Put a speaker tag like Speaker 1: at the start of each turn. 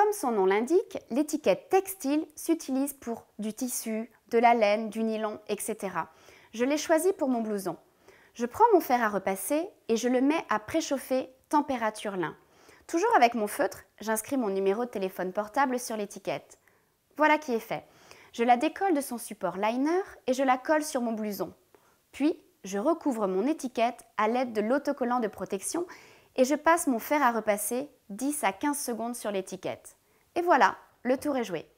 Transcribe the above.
Speaker 1: Comme son nom l'indique, l'étiquette textile s'utilise pour du tissu, de la laine, du nylon, etc. Je l'ai choisi pour mon blouson. Je prends mon fer à repasser et je le mets à préchauffer température lin. Toujours avec mon feutre, j'inscris mon numéro de téléphone portable sur l'étiquette. Voilà qui est fait. Je la décolle de son support liner et je la colle sur mon blouson. Puis, je recouvre mon étiquette à l'aide de l'autocollant de protection et je passe mon fer à repasser 10 à 15 secondes sur l'étiquette. Et voilà, le tour est joué.